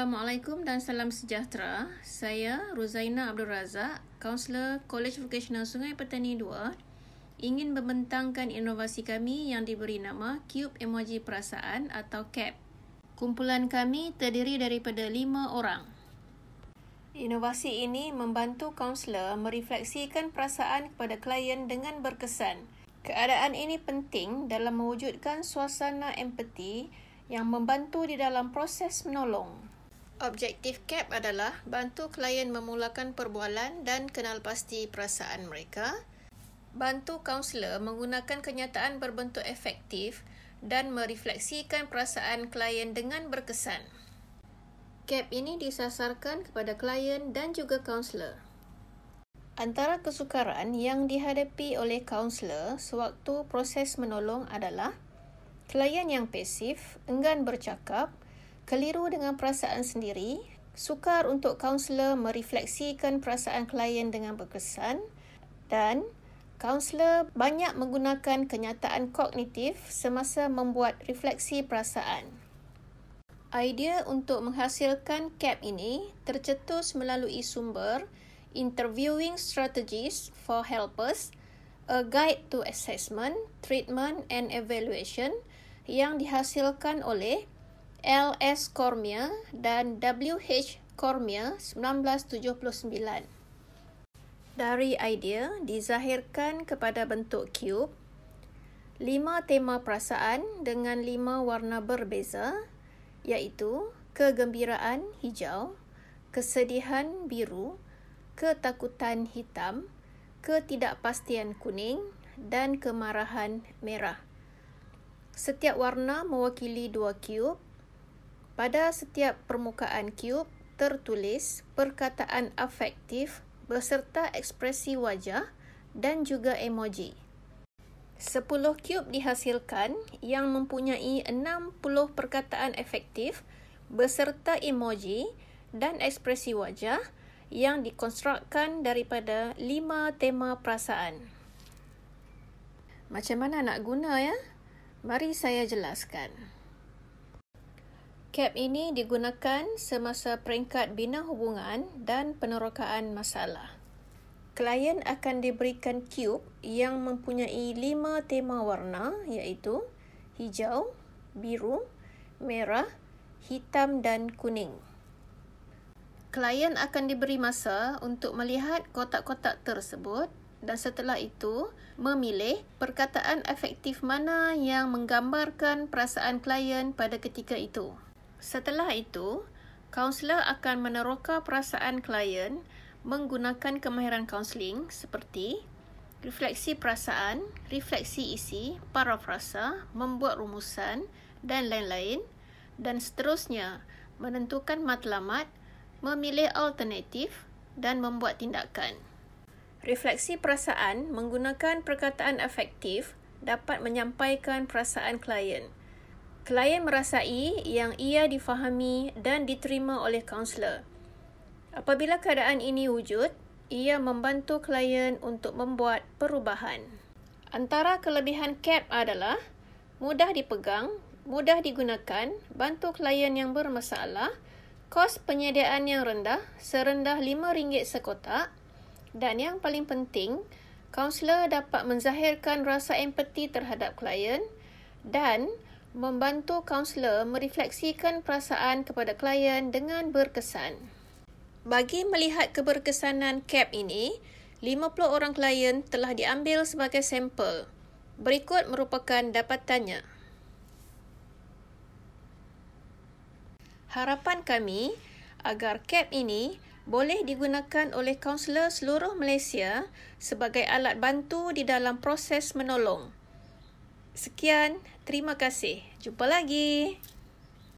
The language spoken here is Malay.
Assalamualaikum dan salam sejahtera. Saya Ruzaina Abdul Razak, kaunselor College Vocational Sungai Petani 2 ingin membentangkan inovasi kami yang diberi nama Cube Emoji Perasaan atau CAP. Kumpulan kami terdiri daripada 5 orang. Inovasi ini membantu kaunselor merefleksikan perasaan kepada klien dengan berkesan. Keadaan ini penting dalam mewujudkan suasana empati yang membantu di dalam proses menolong. Objektif CAP adalah bantu klien memulakan perbualan dan kenal pasti perasaan mereka, bantu kaunselor menggunakan kenyataan berbentuk efektif dan merefleksikan perasaan klien dengan berkesan. CAP ini disasarkan kepada klien dan juga kaunselor. Antara kesukaran yang dihadapi oleh kaunselor sewaktu proses menolong adalah klien yang pasif, enggan bercakap keliru dengan perasaan sendiri, sukar untuk kaunselor merefleksikan perasaan klien dengan berkesan dan kaunselor banyak menggunakan kenyataan kognitif semasa membuat refleksi perasaan. Idea untuk menghasilkan CAP ini tercetus melalui sumber Interviewing Strategies for Helpers, A Guide to Assessment, Treatment and Evaluation yang dihasilkan oleh L.S. Cormier dan W.H. Cormier 1979. Dari idea dizahirkan kepada bentuk kub, lima tema perasaan dengan lima warna berbeza iaitu kegembiraan hijau, kesedihan biru, ketakutan hitam, ketidakpastian kuning dan kemarahan merah. Setiap warna mewakili dua kube pada setiap permukaan kub tertulis perkataan afektif beserta ekspresi wajah dan juga emoji. 10 kub dihasilkan yang mempunyai 60 perkataan efektif beserta emoji dan ekspresi wajah yang dikonstrukkan daripada 5 tema perasaan. Macam mana nak guna ya? Mari saya jelaskan. Cap ini digunakan semasa peringkat bina hubungan dan penerokaan masalah. Klien akan diberikan cube yang mempunyai lima tema warna iaitu hijau, biru, merah, hitam dan kuning. Klien akan diberi masa untuk melihat kotak-kotak tersebut dan setelah itu memilih perkataan efektif mana yang menggambarkan perasaan klien pada ketika itu. Setelah itu, kaunselor akan meneroka perasaan klien menggunakan kemahiran kaunseling seperti refleksi perasaan, refleksi isi, parafrasa, membuat rumusan dan lain-lain dan seterusnya menentukan matlamat, memilih alternatif dan membuat tindakan. Refleksi perasaan menggunakan perkataan efektif dapat menyampaikan perasaan klien. Klien merasai yang ia difahami dan diterima oleh kaunselor. Apabila keadaan ini wujud, ia membantu klien untuk membuat perubahan. Antara kelebihan CAP adalah mudah dipegang, mudah digunakan, bantu klien yang bermasalah, kos penyediaan yang rendah serendah RM5 sekotak dan yang paling penting, kaunselor dapat menzahirkan rasa empati terhadap klien dan membantu kaunselor merefleksikan perasaan kepada klien dengan berkesan. Bagi melihat keberkesanan CAP e ini, 50 orang klien telah diambil sebagai sampel. Berikut merupakan dapatannya. Harapan kami agar CAP e ini boleh digunakan oleh kaunselor seluruh Malaysia sebagai alat bantu di dalam proses menolong. Sekian, terima kasih. Jumpa lagi.